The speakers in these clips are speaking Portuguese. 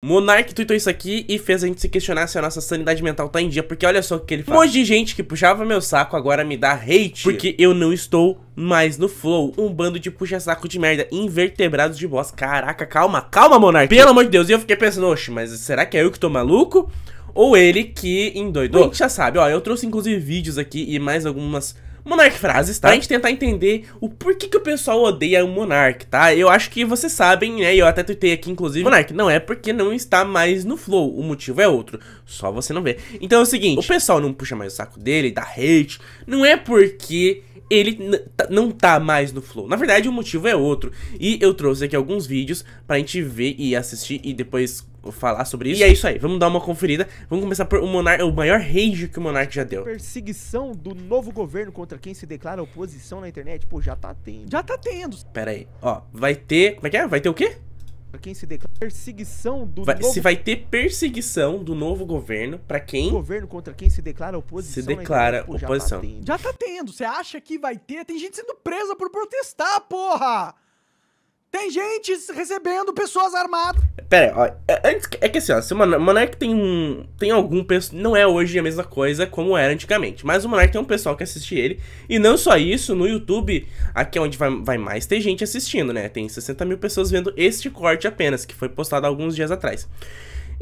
Monark tweetou isso aqui e fez a gente se questionar se a nossa sanidade mental tá em dia, porque olha só o que ele fala. Um monte de gente que puxava meu saco agora me dá hate, porque eu não estou mais no flow. Um bando de puxa-saco de merda, invertebrados de boss. Caraca, calma, calma, Monark. Pelo amor de Deus, e eu fiquei pensando, oxe, mas será que é eu que tô maluco? Ou ele que endoidou? A gente já sabe, ó, eu trouxe inclusive vídeos aqui e mais algumas Monark Frases, tá? Pra gente tentar entender o porquê que o pessoal odeia o Monark, tá? Eu acho que vocês sabem, né? Eu até tuitei aqui, inclusive. Monark não é porque não está mais no flow. O motivo é outro. Só você não vê. Então é o seguinte: o pessoal não puxa mais o saco dele, dá hate. Não é porque ele tá, não tá mais no flow. Na verdade, o motivo é outro. E eu trouxe aqui alguns vídeos pra gente ver e assistir e depois falar sobre isso. E é isso aí, vamos dar uma conferida. Vamos começar por o, Monar o maior rage que o Monark já deu. Perseguição do novo governo contra quem se declara oposição na internet. Pô, já tá tendo. Já tá tendo. Pera aí, ó, vai ter... Como é que é? Vai ter o quê? Pra quem se declara perseguição do vai, novo... Se vai ter perseguição do novo governo pra quem... O governo contra quem se declara oposição. Se declara Pô, oposição. Já tá, tendo. já tá tendo. Você acha que vai ter? Tem gente sendo presa por protestar, porra! Tem gente recebendo pessoas armadas. Pera, ó, é, é que assim, ó, se o Monark tem um. Tem algum pessoal. Não é hoje a mesma coisa como era antigamente. Mas o Monark tem um pessoal que assiste ele. E não só isso, no YouTube, aqui é onde vai, vai mais ter gente assistindo, né? Tem 60 mil pessoas vendo este corte apenas, que foi postado alguns dias atrás.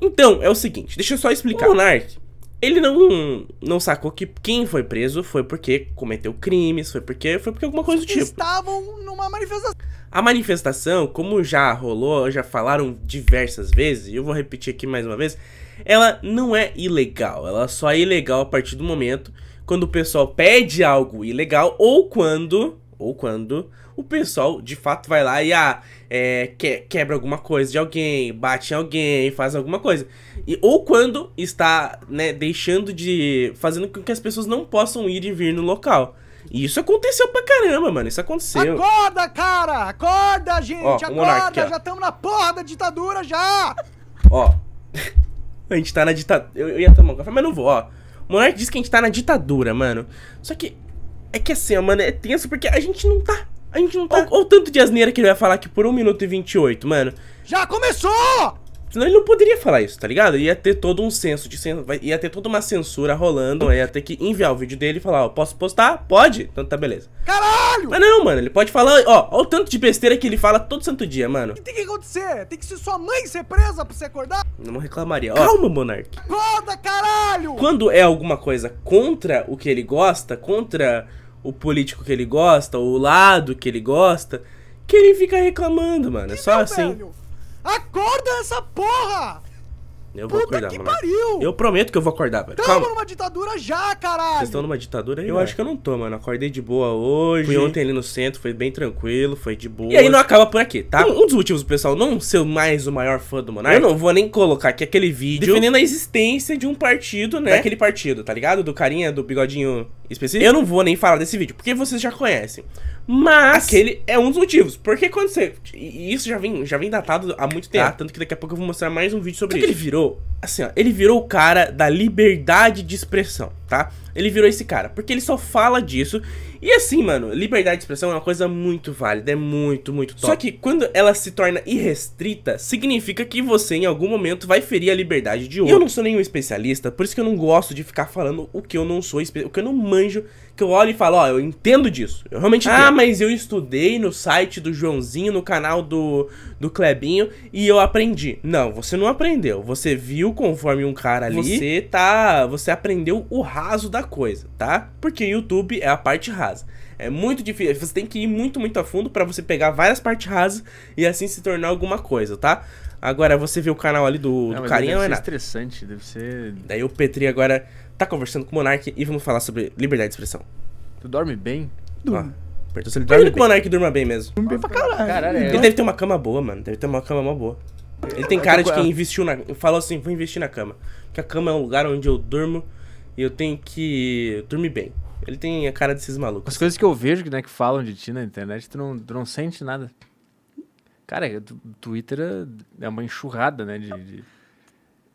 Então, é o seguinte, deixa eu só explicar. O Monark, ele não, não sacou que quem foi preso foi porque cometeu crimes, foi porque foi porque alguma coisa do tipo. Estavam numa manifestação. A manifestação, como já rolou, já falaram diversas vezes, e eu vou repetir aqui mais uma vez, ela não é ilegal. Ela só é ilegal a partir do momento quando o pessoal pede algo ilegal ou quando ou quando o pessoal de fato vai lá e ah, é, que, quebra alguma coisa de alguém, bate em alguém, faz alguma coisa. E, ou quando está né, deixando de. fazendo com que as pessoas não possam ir e vir no local. E isso aconteceu pra caramba, mano. Isso aconteceu. Acorda, cara! Acorda, gente! Ó, Acorda! Já estamos na porra da ditadura já! Ó. a gente tá na ditadura. Eu, eu, ia tomar um café, mas não vou, ó. O Monark disse que a gente tá na ditadura, mano. Só que. É que assim, ó, mano, é tenso porque a gente não tá a gente não tá... Olha o tanto de asneira que ele vai falar aqui por 1 minuto e 28, mano. Já começou! Senão ele não poderia falar isso, tá ligado? Ia ter todo um senso de... censura, Ia ter toda uma censura rolando, ia ter que enviar o vídeo dele e falar, ó, posso postar? Pode. Então tá beleza. Caralho! Mas não, mano, ele pode falar, ó, olha o tanto de besteira que ele fala todo santo dia, mano. O que tem que acontecer? Tem que ser sua mãe ser presa pra você acordar? Não reclamaria. Ó, Calma, Monark. Acorda, caralho! Quando é alguma coisa contra o que ele gosta, contra o político que ele gosta, o lado que ele gosta, que ele fica reclamando, mano. é só assim. Velho? Acorda essa porra! Eu vou Puta acordar, que mano. pariu! Eu prometo que eu vou acordar, velho. Tamo Calma. numa ditadura já, caralho! Vocês estão numa ditadura aí? Eu velho. acho que eu não tô, mano. Acordei de boa hoje. Fui ontem ali no centro, foi bem tranquilo, foi de boa. E aí não acaba por aqui, tá? Um, um dos motivos, pessoal, não ser mais o maior fã do Monark, eu não vou nem colocar aqui aquele vídeo defendendo a existência de um partido, né? Daquele partido, tá ligado? Do carinha, do bigodinho específico. Eu não vou nem falar desse vídeo, porque vocês já conhecem. Mas. Aquele é um dos motivos. Porque quando você. E isso já vem, já vem datado há muito tempo. Tá. Tanto que daqui a pouco eu vou mostrar mais um vídeo sobre então, isso. que ele virou. Assim, ó. Ele virou o cara da liberdade de expressão tá? Ele virou esse cara, porque ele só fala disso. E assim, mano, liberdade de expressão é uma coisa muito válida, é muito, muito top. Só que quando ela se torna irrestrita, significa que você em algum momento vai ferir a liberdade de outro. Eu não sou nenhum especialista, por isso que eu não gosto de ficar falando o que eu não sou, o que eu não manjo, que eu olho e falo, ó, oh, eu entendo disso. Eu realmente ah, entendo. Ah, mas eu estudei no site do Joãozinho, no canal do, do Clebinho, e eu aprendi. Não, você não aprendeu. Você viu conforme um cara ali. Você tá. Você aprendeu o raso da coisa, tá? Porque YouTube é a parte rasa. É muito difícil, você tem que ir muito, muito a fundo para você pegar várias partes rasas e assim se tornar alguma coisa, tá? Agora, você vê o canal ali do, não, do carinha, deve não é ser nada. estressante, deve ser... Daí o Petri agora tá conversando com o Monark e vamos falar sobre liberdade de expressão. Tu dorme bem? Durmo. Apertou se ele dorme que o Monarque durma bem mesmo. Dorme bem pra caralho. caralho ele é. deve ter uma cama boa, mano. Deve ter uma cama mó boa. Ele tem então, cara de é quem investiu na. Falou assim: vou investir na cama. Porque a cama é um lugar onde eu durmo e eu tenho que dormir bem. Ele tem a cara desses malucos. As coisas que eu vejo, né, que falam de ti na internet, tu não, tu não sente nada. Cara, o é, Twitter é, é uma enxurrada, né, de... de...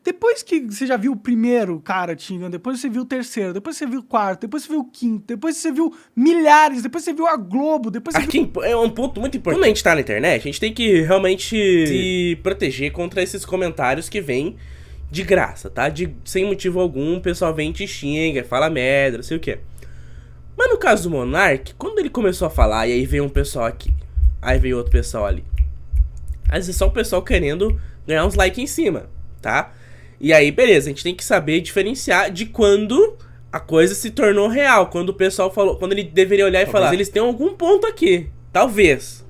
Depois que você já viu o primeiro cara te xingando, depois você viu o terceiro, depois você viu o quarto, depois você viu o quinto, depois você viu milhares, depois você viu a Globo, depois você Aqui viu... é um ponto muito importante. Quando a gente tá na internet, a gente tem que realmente se proteger contra esses comentários que vêm de graça, tá? De, sem motivo algum, o pessoal vem te xinga, fala merda, não sei o que. Mas no caso do Monark, quando ele começou a falar, e aí veio um pessoal aqui, aí veio outro pessoal ali. Às vezes é só o pessoal querendo ganhar uns likes em cima, tá? E aí, beleza, a gente tem que saber diferenciar de quando a coisa se tornou real, quando o pessoal falou, quando ele deveria olhar e talvez falar, eles têm algum ponto aqui, talvez.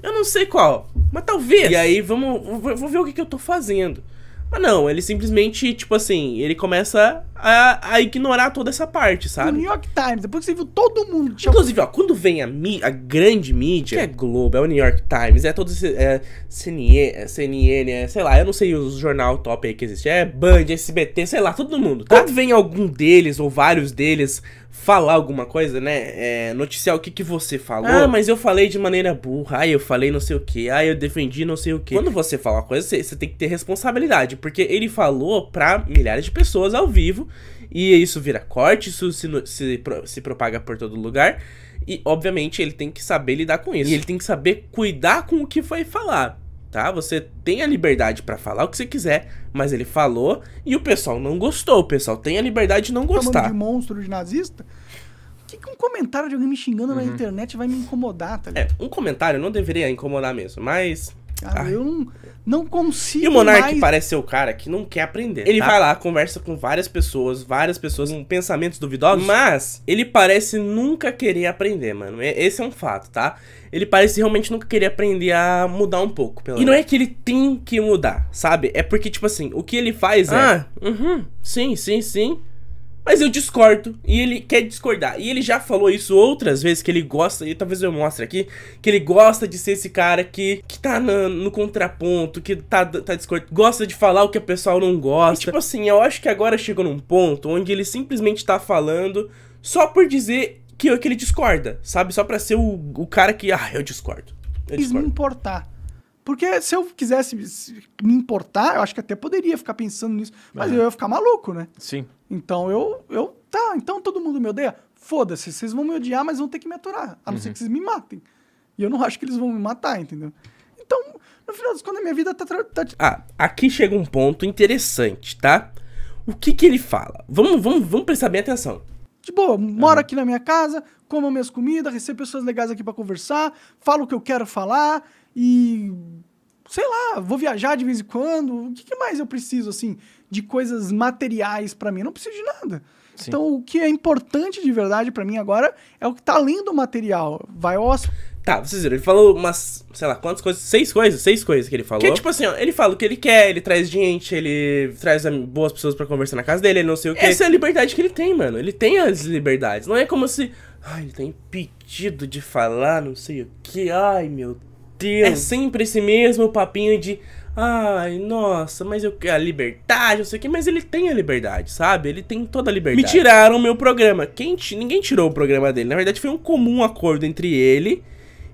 Eu não sei qual, mas talvez. E aí, vamos, vou, vou ver o que, que eu tô fazendo. Mas não, ele simplesmente, tipo assim, ele começa a, a, ignorar toda essa parte, sabe? O New York Times, depois que você viu todo mundo. Tinha... Inclusive, ó, quando vem a, mi, a grande mídia, que é Globo, é o New York Times, é todo esse, é, CNN, é CNN, é, sei lá, eu não sei os jornal top aí que existe, é Band, SBT, sei lá, todo mundo. Tá? Quando vem algum deles ou vários deles falar alguma coisa, né? É, noticiar o que, que você falou. Ah, mas eu falei de maneira burra. Ah, eu falei não sei o que. Ah, eu defendi não sei o que. Quando você fala uma coisa, você, você tem que ter responsabilidade. Porque ele falou pra milhares de pessoas ao vivo e isso vira corte, isso se, se, se propaga por todo lugar. E, obviamente, ele tem que saber lidar com isso. E ele tem que saber cuidar com o que foi falar, tá? Você tem a liberdade para falar o que você quiser, mas ele falou e o pessoal não gostou. O pessoal tem a liberdade de não gostar. Falando de monstro, de nazista? que, que um comentário de alguém me xingando uhum. na internet vai me incomodar, tá é, ligado? É, um comentário não deveria incomodar mesmo, mas Cara, Ai. eu não, não consigo. E o Monark mais... parece ser o cara que não quer aprender. Ele tá? vai lá, conversa com várias pessoas, várias pessoas com pensamentos duvidosos, mas ele parece nunca querer aprender, mano. Esse é um fato, tá? Ele parece realmente nunca querer aprender a mudar um pouco. e não é que ele tem que mudar, sabe? É porque, tipo assim, o que ele faz ah, é. Ah, uhum, sim, sim, sim. Mas eu discordo e ele quer discordar. E ele já falou isso outras vezes que ele gosta, e talvez eu mostre aqui, que ele gosta de ser esse cara que, que tá no contraponto, que tá, tá discordando, gosta de falar o que o pessoal não gosta. E, tipo assim, eu acho que agora chegou num ponto onde ele simplesmente tá falando só por dizer que, que ele discorda, sabe? Só pra ser o, o cara que, ah, eu discordo. Eu discordo. Quis me importar porque se eu quisesse me importar, eu acho que até poderia ficar pensando nisso, mas uhum. eu ia ficar maluco, né? Sim. Então eu, eu, tá, então todo mundo me odeia? Foda-se, vocês vão me odiar, mas vão ter que me aturar, a não uhum. ser que vocês me matem. E eu não acho que eles vão me matar, entendeu? Então, no final das contas, a minha vida tá, tá... Ah, aqui chega um ponto interessante, tá? O que que ele fala? Vamos, vamos, vamos prestar bem atenção. De boa, uhum. moro ah. aqui na minha casa, como minhas comidas, recebo pessoas legais aqui para conversar, falo o que eu quero falar e sei lá, vou viajar de vez em quando. O que, que mais eu preciso assim de coisas materiais para mim? Eu não preciso de nada. Sim. Então, o que é importante de verdade para mim agora é o que tá além do material. Vai ao Tá, vocês viram, ele falou umas, sei lá, quantas coisas? Seis coisas, seis coisas que ele falou. Que tipo assim, ó, ele fala o que ele quer, ele traz gente, ele traz boas pessoas para conversar na casa dele, ele não sei o quê. Essa é a liberdade que ele tem, mano. Ele tem as liberdades. Não é como se. Ai, ele tá impedido de falar, não sei o que. Ai, meu é Deus. É sempre esse mesmo papinho de. Ai, nossa, mas eu quero a liberdade, não sei o que, mas ele tem a liberdade, sabe? Ele tem toda a liberdade. Me tiraram o meu programa. Quem ninguém tirou o programa dele. Na verdade, foi um comum acordo entre ele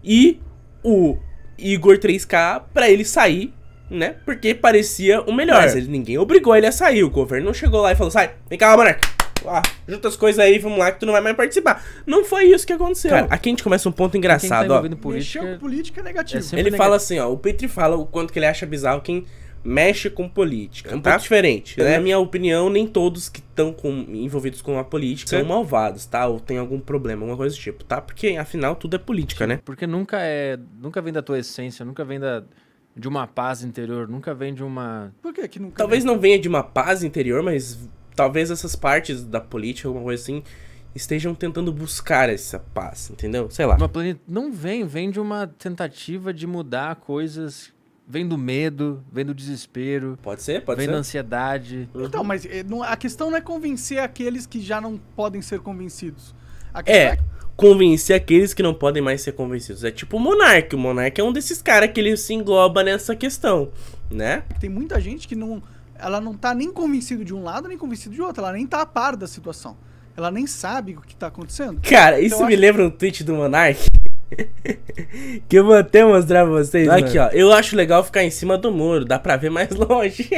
e o Igor 3K para ele sair, né? Porque parecia o melhor. Mas ele, ninguém obrigou ele a sair. O governo não chegou lá e falou: sai, assim, vem cá, monarca ah, junta as coisas aí, vamos lá, que tu não vai mais participar. Não foi isso que aconteceu. Cara, aqui a gente começa um ponto tá engraçado, tá ó. Política, Mexeu política é negativo. É ele negativo. fala assim, ó, o Petri fala o quanto que ele acha bizarro quem mexe com política. É um tá? pouco diferente. Né? Na minha opinião, nem todos que estão envolvidos com a política são malvados, tá? Ou tem algum problema, alguma coisa do tipo, tá? Porque afinal tudo é política, né? Porque nunca é, nunca vem da tua essência, nunca vem da de uma paz interior, nunca vem de uma Por que que nunca Talvez vem? não venha de uma paz interior, mas talvez essas partes da política, alguma coisa assim, estejam tentando buscar essa paz, entendeu? Sei lá. Uma planeta não vem, vem de uma tentativa de mudar coisas. Vem do medo, vem do desespero. Pode ser, pode vem ser. Vem da ansiedade. Então, uhum. Então, mas eh, a questão não é convencer aqueles que já não podem ser convencidos. É, é, convencer aqueles que não podem mais ser convencidos. É tipo o Monark. O Monark é um desses caras que ele se engloba nessa questão, né? Tem muita gente que não ela não tá nem convencida de um lado, nem convencida de outro. Ela nem tá a par da situação. Ela nem sabe o que tá acontecendo. Cara, então, isso me acho... lembra um tweet do Monark. que eu vou até mostrar pra vocês. Mano. Aqui, ó. Eu acho legal ficar em cima do muro, dá pra ver mais longe.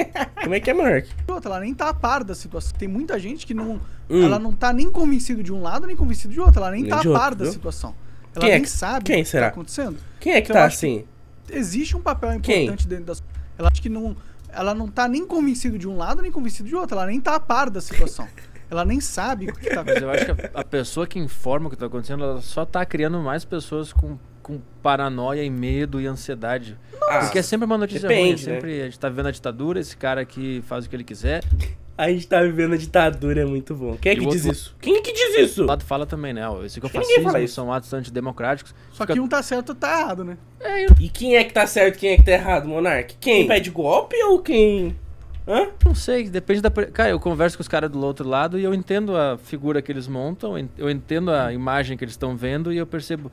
Como é que é, monarch ela nem tá a par da situação. Tem muita gente que não. Hum. Ela não tá nem convencida de um lado, nem convencida de outro. Ela nem, nem tá a par outro, da viu? situação. Ela Quem é nem é que... sabe Quem o que tá acontecendo. Quem é que então, tá assim? Que existe um papel importante Quem? dentro da. Ela acha que não ela não tá nem convencida de um lado, nem convencida de outro. Ela nem tá a par da situação. Ela nem sabe o que tá acontecendo. Mas eu acho que a, a pessoa que informa o que tá acontecendo, ela só tá criando mais pessoas com, com paranoia e medo e ansiedade. Nossa. Porque é sempre uma notícia Depende, ruim. É sempre, né? A gente tá vivendo a ditadura, esse cara aqui faz o que ele quiser. A gente tá vivendo a ditadura, é muito bom. Quem é que diz isso? Quem é que diz isso? O é, lado fala também, né? Esse que eu faço são atos antidemocráticos. Só que um tá certo e outro tá errado, né? É, eu... E quem é que tá certo quem é que tá errado, Monark? Quem pede golpe ou quem. Hã? Não sei, depende da. Cara, eu converso com os caras do outro lado e eu entendo a figura que eles montam, eu entendo a imagem que eles estão vendo e eu percebo.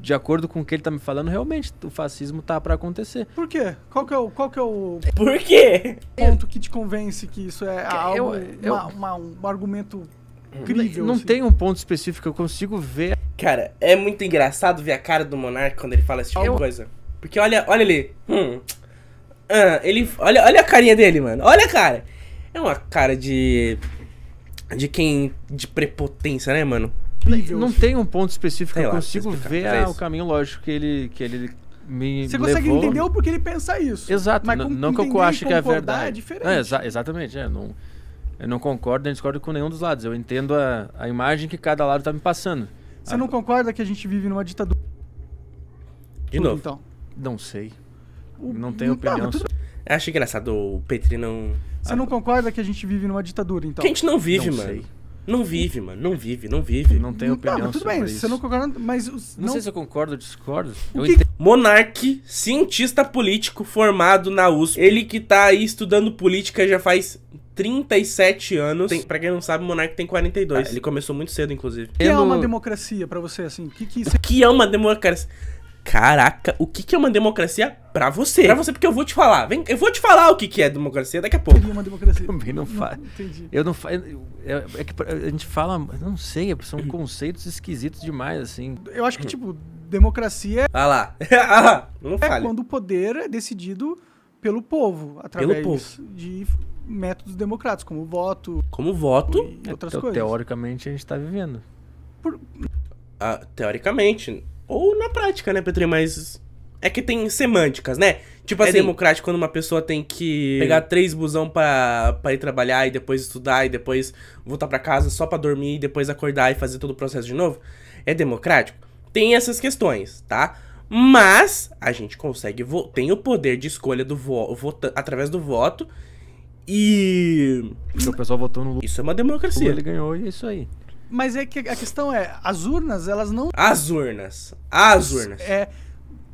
De acordo com o que ele tá me falando, realmente o fascismo tá para acontecer. Por quê? Qual que é o. Qual que é o Por quê? Ponto que te convence que isso é algo. Eu, eu... Uma, uma, um argumento incrível. Hum. Não assim. tem um ponto específico, eu consigo ver. Cara, é muito engraçado ver a cara do Monark quando ele fala esse tipo eu... de coisa. Porque olha, olha ali. Hum. Ah, ele. Olha, olha a carinha dele, mano. Olha a cara. É uma cara de. De quem. De prepotência, né, mano? incrível. Não assim. tem um ponto específico, eu lá, consigo ver é o caminho lógico que ele, que ele me Você consegue levou... entender o porquê ele pensa isso. Exato, mas não que eu acho que é, é verdade. É diferente. exa exatamente, é, não, eu não concordo nem discordo com nenhum dos lados. Eu entendo a, a imagem que cada lado está me passando. Você não ah, concorda que a gente vive numa ditadura? De novo. Então? Não sei. Não tenho opinião não, tudo... Acho engraçado o Petri não. Você ah, não concorda que a gente vive numa ditadura, então? Que a gente não vive, não mano. Sei. Não vive, mano. Não vive, não vive. Não tem opinião não, tudo sobre bem, isso. Você não concorda, mas... Os, não, não, sei se eu concordo ou discordo. O que... Monarque, cientista político formado na USP. Ele que tá aí estudando política já faz 37 anos. Tem, pra quem não sabe, Monarque tem 42. Ah, tá, ele começou muito cedo, inclusive. O que é uma democracia pra você, assim? O que, que, isso... É? que é uma democracia? Caraca, o que, que é uma democracia pra você? Pra você, porque eu vou te falar. Vem, eu vou te falar o que, que é democracia daqui a pouco. Eu é uma democracia. Também não faz. Entendi. Eu não faço. É que a gente fala. Não sei, é, são conceitos esquisitos demais, assim. Eu acho que, tipo, democracia. Ah lá. ah lá. Não é fale. É quando o poder é decidido pelo povo, através pelo povo. de métodos democráticos, como voto. Como voto? E outras é, coisas. Teoricamente, a gente tá vivendo. Por... Ah, teoricamente. Ou na prática, né, Petri? Mas é que tem semânticas, né? Tipo é assim, democrático quando uma pessoa tem que pegar três busão pra, ir trabalhar e depois estudar e depois voltar para casa só para dormir e depois acordar e fazer todo o processo de novo. É democrático? Tem essas questões, tá? Mas a gente consegue, tem o poder de escolha do vo, através do voto e... Porque o pessoal votou no Lula. Isso é uma democracia. Lula ele ganhou e é isso aí. Mas é que a questão é, as urnas, elas não. As urnas. As urnas. É.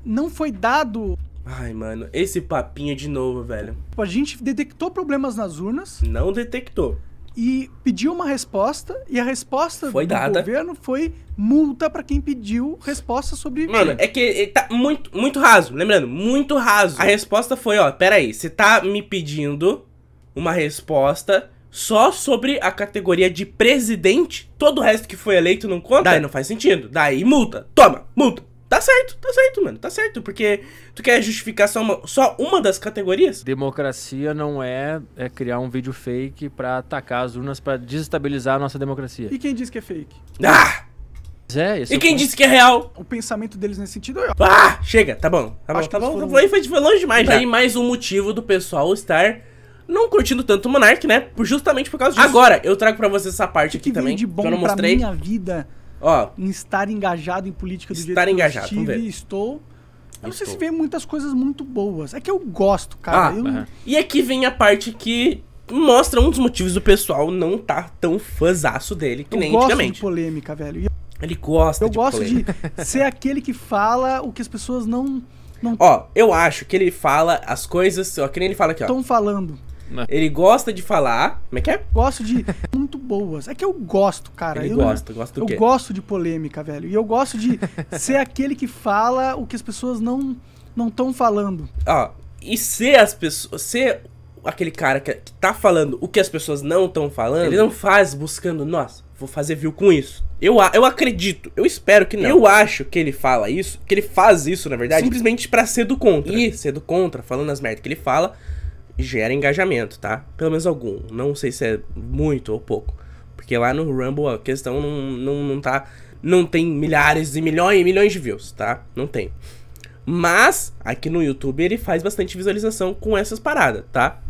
Não foi dado. Ai, mano, esse papinho de novo, velho. Tipo, a gente detectou problemas nas urnas. Não detectou. E pediu uma resposta, e a resposta foi do dada. governo foi multa para quem pediu resposta sobre. Mano, é que é, tá muito, muito raso, lembrando, muito raso. A resposta foi: ó, peraí, você tá me pedindo uma resposta só sobre a categoria de presidente, todo o resto que foi eleito não conta? Daí não faz sentido. Daí multa. Toma, multa. Tá certo, tá certo, mano, tá certo, porque tu quer justificar só uma, só uma das categorias? Democracia não é, é criar um vídeo fake pra atacar as urnas pra desestabilizar a nossa democracia. E quem diz que é fake? Ah! É, e é quem ponto. disse que é real? O pensamento deles nesse sentido é. Ah, chega, tá bom. Tá Acho bom, tá bom. Foram... Foi, foi, longe demais. Tá. Daí mais um motivo do pessoal estar não curtindo tanto o Monark, né? Justamente por causa disso. Agora, eu trago para vocês essa parte que aqui também, de bom que eu não mostrei. minha vida Ó, em estar engajado em política do estar jeito que engajado, eu estive, estou... Eu não sei se vê muitas coisas muito boas. É que eu gosto, cara. Ah, eu... E aqui vem a parte que mostra um dos motivos do pessoal não tá tão fãzaço dele que eu nem gosto antigamente. de polêmica, velho. Ele gosta eu de gosto polêmica. de ser aquele que fala o que as pessoas não... não... Ó, eu acho que ele fala as coisas... Ó, que nem ele fala aqui, ó. Estão falando. Né? Ele gosta de falar. Como é que é? Gosto de. muito boas. É que eu gosto, cara. Ele eu gosto. não... gosta do quê? Eu gosto de polêmica, velho. E eu gosto de ser aquele que fala o que as pessoas não não estão falando. Ó, e ser as pessoas. Ser aquele cara que, que tá falando o que as pessoas não estão falando, ele não faz buscando, nossa, vou fazer view com isso. Eu, eu acredito, eu espero que não. Eu acho que ele fala isso, que ele faz isso, na verdade, simplesmente para ser do contra. E ser do contra, falando as merdas que ele fala, gera engajamento, tá? Pelo menos algum. Não sei se é muito ou pouco. Porque lá no Rumble a questão não, não, não tá. Não tem milhares e milhões e milhões de views, tá? Não tem. Mas, aqui no YouTube ele faz bastante visualização com essas paradas, tá?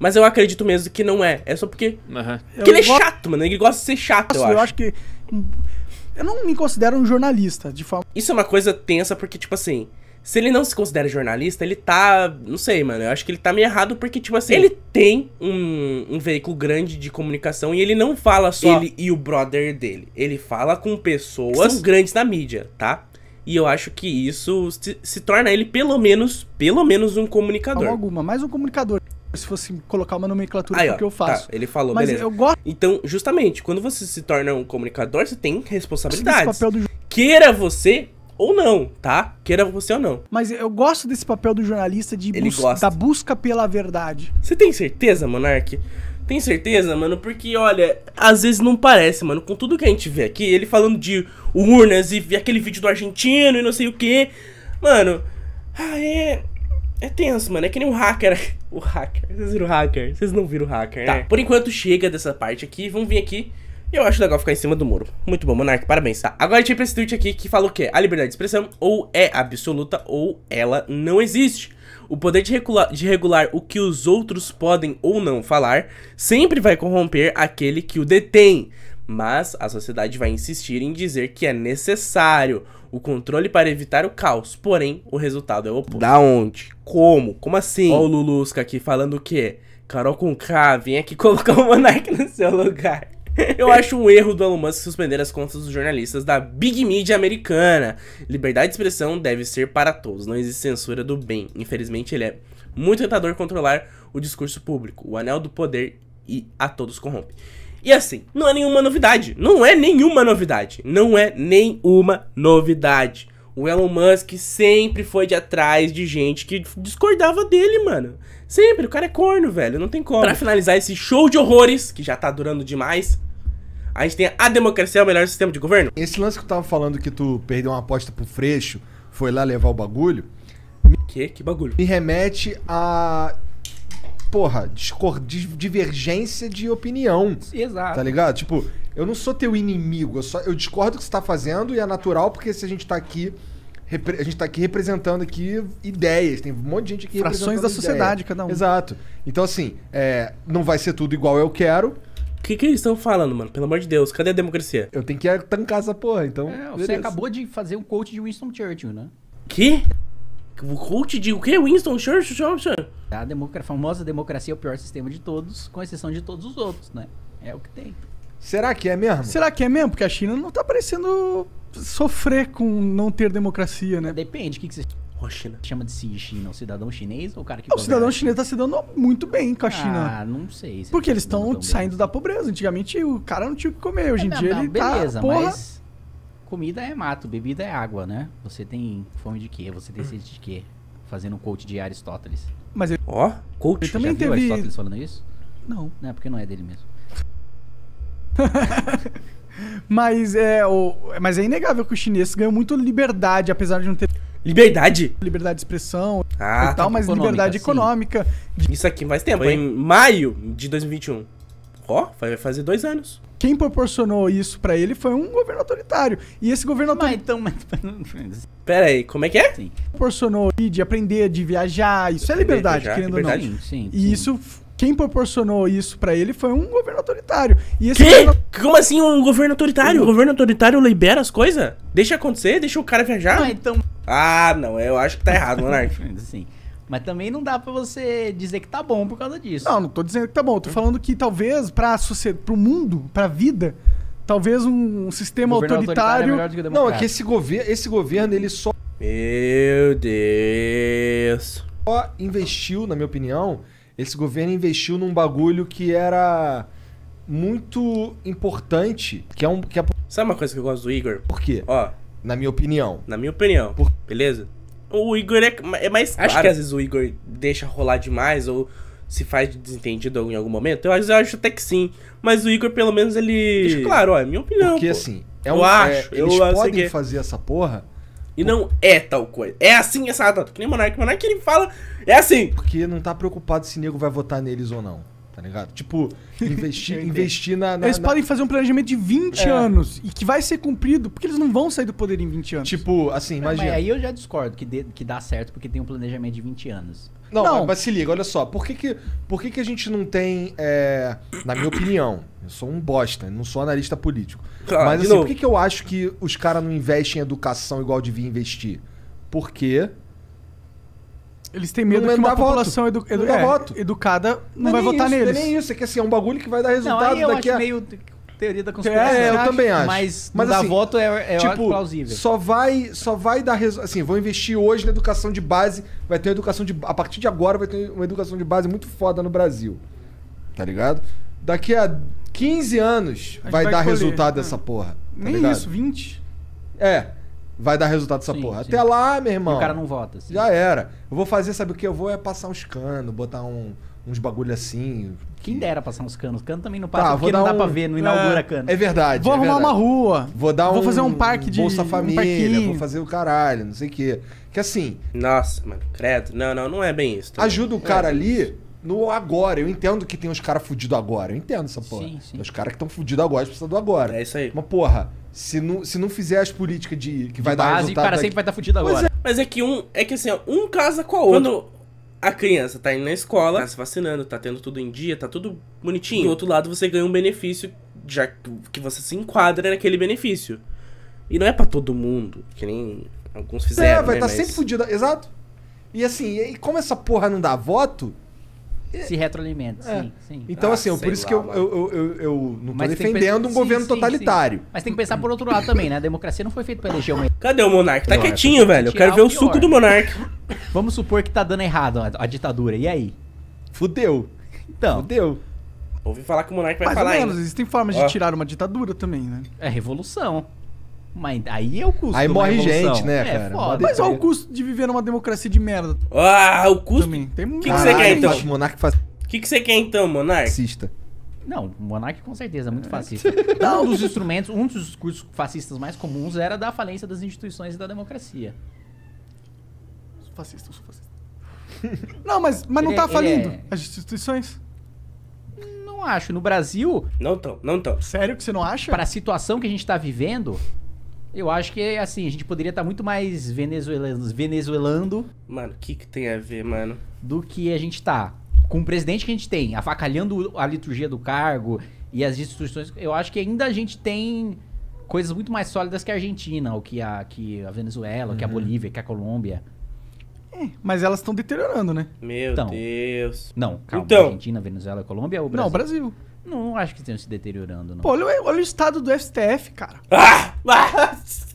Mas eu acredito mesmo que não é. É só porque. Uhum. Porque ele é chato, mano. Ele gosta de ser chato, eu, eu acho. acho que. Eu não me considero um jornalista, de forma. Isso é uma coisa tensa, porque, tipo assim se ele não se considera jornalista, ele tá. Não sei, mano. Eu acho que ele tá meio errado, porque, tipo assim, ele tem um, um veículo grande de comunicação e ele não fala só ele e o brother dele. Ele fala com pessoas grandes na mídia, tá? E eu acho que isso se, se, torna ele pelo menos, pelo menos um comunicador. Alguma, mais um comunicador. Se fosse colocar uma nomenclatura Aí, ó, que eu tá, faço. Tá, ele falou, Mas beleza. Eu Então, justamente, quando você se torna um comunicador, você tem responsabilidades. Queira você ou não, tá? Queira você ou não. Mas eu gosto desse papel do jornalista de Ele bus gosta. da busca pela verdade. Você tem certeza, Monark? Tem certeza, mano? Porque, olha, às vezes não parece, mano. Com tudo que a gente vê aqui, ele falando de urnas e aquele vídeo do argentino e não sei o que. Mano, ah, é. É tenso, mano. É que nem um hacker. O hacker. Vocês viram o hacker? Vocês não viram o hacker, tá, né? Por enquanto chega dessa parte aqui. Vamos vir aqui e eu acho legal ficar em cima do muro. Muito bom, Monark, parabéns, tá? Agora a gente vai pra esse tweet aqui que fala o quê? A liberdade de expressão ou é absoluta ou ela não existe. O poder de regular, de regular o que os outros podem ou não falar sempre vai corromper aquele que o detém mas a sociedade vai insistir em dizer que é necessário o controle para evitar o caos, porém o resultado é o oposto. Da onde? Como? Como assim? Ó o Lulusca aqui falando o quê? Carol com K, vem aqui colocar o Monark no seu lugar. Eu acho um erro do Elon Musk suspender as contas dos jornalistas da Big Media americana. Liberdade de expressão deve ser para todos, não existe censura do bem. Infelizmente, ele é muito tentador controlar o discurso público, o anel do poder e a todos corrompe. E assim, não é nenhuma novidade. Não é nenhuma novidade. Não é nenhuma novidade. O Elon Musk sempre foi de atrás de gente que discordava dele, mano. Sempre, o cara é corno, velho, não tem como. Pra finalizar esse show de horrores, que já tá durando demais, a gente tenha a democracia, é o melhor sistema de governo. Esse lance que eu tava falando que tu perdeu uma aposta pro Freixo, foi lá levar o bagulho. Que? Que bagulho? Me remete a porra, discord, divergência de opinião. Exato. Tá ligado? Tipo, eu não sou teu inimigo, eu, só, eu discordo do que você tá fazendo e é natural porque se a gente tá aqui. A gente tá aqui representando aqui ideias, tem um monte de gente aqui Frações da sociedade, ideias. cada um. Exato. Então, assim, é, não vai ser tudo igual eu quero, o que, que eles estão falando, mano? Pelo amor de Deus, cadê a democracia? Eu tenho que tancar essa porra, então. É, você acabou de fazer um coach de Winston Churchill, né? Que? O coach de o quê? Winston Churchill? A, democra... a famosa democracia é o pior sistema de todos, com exceção de todos os outros, né? É o que tem. Será que é mesmo? Será que é mesmo? Porque a China não tá parecendo sofrer com não ter democracia, né? Depende, o que, que você. Roshina. Chama de si China, é o cidadão chinês ou o cara que. O cidadão chinês tá se dando muito bem com a China. Ah, não sei. Se Porque tá eles estão saindo bem. da pobreza. Antigamente o cara não tinha o que comer. Hoje em é, dia não, ele beleza, tá. Beleza, mas. Comida é mato, bebida é água, né? Você tem fome de quê? Você tem sede de quê? Fazendo um coach de Aristóteles. Mas ele. Ó, oh, coach. Ele também Já teve... viu Aristóteles falando isso? Não. Não, é porque não é dele mesmo. mas é, o, mas é inegável que o chinês ganhou muito liberdade, apesar de não ter Liberdade? Liberdade de expressão ah, e tal, tá mas liberdade econômica. De... Isso aqui faz tempo, Foi hein? em maio de 2021. Ó, oh, vai fazer dois anos quem proporcionou isso para ele foi um governo autoritário. E esse governo autoritário. Mas então, mas... Pera aí, como é que é? Sim. Proporcionou de aprender, de viajar. Isso é aprender, é liberdade, viajar, querendo liberdade. ou não. Sim, sim, e sim. isso. Quem proporcionou isso para ele foi um governo autoritário. E esse governo... Como assim um governo autoritário? O governo autoritário libera as coisas? Deixa acontecer, deixa o cara viajar? Mas então. Ah, não, eu acho que tá errado, Monark. Sim. Mas também não dá para você dizer que tá bom por causa disso. Não, não tô dizendo que tá bom. Eu tô falando que talvez pra sociedade, pro mundo, pra vida, talvez um, sistema autoritário... autoritário é não, é que esse, gover esse governo, ele só... Meu Deus. Só investiu, na minha opinião, esse governo investiu num bagulho que era muito importante, que é um... Que é... Sabe uma coisa que eu gosto do Igor? Por quê? Ó... Na minha opinião. Na minha opinião. Por... Beleza? O Igor é, é mais claro. Acho que às vezes o Igor deixa rolar demais ou se faz desentendido em algum momento. Eu, eu acho até que sim. Mas o Igor, pelo menos, ele. Deixa claro, ó, é minha opinião. Porque pô. assim, é um, eu é, acho. É, eles eu, podem eu fazer essa porra. E não é tal coisa. É assim essa é data. Que nem o Monark. O Monark ele fala. É assim. Porque não tá preocupado se nego vai votar neles ou não tá ligado? Tipo, investir, investir na, na, Eles na... podem fazer um planejamento de 20 é. anos e que vai ser cumprido, porque eles não vão sair do poder em 20 anos. Tipo, assim, imagina. Mas aí eu já discordo que, que dá certo porque tem um planejamento de 20 anos. Não, não. Mas, se liga, olha só, por que, que, por que, que a gente não tem, é, na minha opinião, eu sou um bosta, não sou analista político. Claro, mas assim, por que, que eu acho que os caras não investem em educação igual devia investir? Porque eles têm medo da que uma população Edu, edu, é, educada não, não é vai votar isso, neles. Não é nem isso, é que assim, é um bagulho que vai dar resultado não, eu daqui acho a... meio teoria da conspiração. É, eu, eu acho, também acho. Mas, mas assim, voto é, é tipo, plausível. Só vai, só vai dar resultado. Assim, vou investir hoje na educação de base. Vai ter uma educação de... A partir de agora vai ter uma educação de base muito foda no Brasil. Tá ligado? Daqui a 15 anos vai, vai, dar colher, resultado né? dessa porra. Tá Nem ligado? isso, 20. É, vai dar resultado essa sim, porra. Sim. Até lá, meu irmão. E o cara não vota. Sim. Já era. Eu vou fazer, sabe o que? Eu vou é passar uns canos, botar um, uns bagulho assim. Quem dera passar uns canos. Cano também não passa, tá, porque não dá um... pra ver, não inaugura é... cano. É verdade. Vou é arrumar verdade. uma rua. Vou dar um. Vou fazer um parque de. Bolsa Família, um vou fazer o caralho, não sei o quê. Que assim. Nossa, mano, credo. Não, não, não é bem isso. Também. Tá ajuda o cara é. ali no agora. Eu entendo que tem os caras fudidos agora. Eu entendo essa porra. Sim, sim. Tem os caras que estão fudidos agora, precisam do agora. É isso aí. Mas, porra, se não, se não fizer as políticas de que vai de dar resultado... o cara daqui. sempre vai estar tá fudido agora. É. Mas é que um, é que assim, um casa com a outra. Quando a criança tá indo na escola, tá se vacinando, tá tendo tudo em dia, tá tudo bonitinho. Do outro lado, você ganha um benefício, já que você se enquadra naquele benefício. E não é para todo mundo, que nem alguns fizeram. É, vai estar né? tá Mas... sempre fudido, exato. E assim, e como essa porra não dá voto, é. Se retroalimenta, é. sim, sim. Então, ah, assim, por isso lá, que eu, eu, eu, eu não tô Mas defendendo pensar... um governo sim, totalitário. Sim, Mas tem que pensar por outro lado também, né? A democracia não foi feita pra eleger uma... Cadê o monarca? Tá não, é quietinho, é velho. Eu quero ver o, o suco do monarca. Vamos supor que tá dando errado a, a ditadura. E aí? Fudeu. Então. Fudeu. Ouvi falar que o monarca vai Mais falar ou menos, ainda. existem formas de tirar uma ditadura também, né? É revolução. Mas aí é o custo. Aí morre gente, né, é, cara? Foda. Mas olha o custo de viver numa democracia de merda. Ah, o custo. Tem O que, que você quer então? O faz... que, que você quer então, Monarca? Fascista. Não, monarca com certeza, é muito é. fascista. um dos instrumentos, um dos discursos fascistas mais comuns era da falência das instituições e da democracia. Sou fascista, sou fascista. Não, mas, mas não ele, tá é, falindo é... as instituições? Não acho. No Brasil. Não tão, não tão. Sério que você não acha? Para a situação que a gente tá vivendo, eu acho que, assim, a gente poderia estar tá muito mais venezuelanos, venezuelando. Mano, o que, que tem a ver, mano? Do que a gente tá. Com o presidente que a gente tem, afacalhando a liturgia do cargo e as instituições. Eu acho que ainda a gente tem coisas muito mais sólidas que a Argentina, ou que a, que a Venezuela, uhum. que a uhum. Bolívia, que a Colômbia. É, mas elas estão deteriorando, né? Meu então, Deus. Não, calma. Então, Argentina, Venezuela, Colômbia ou Brasil? Não, Brasil. Não acho que estejam se deteriorando, não. Pô, olha, olha o estado do STF, cara. Ah! ah!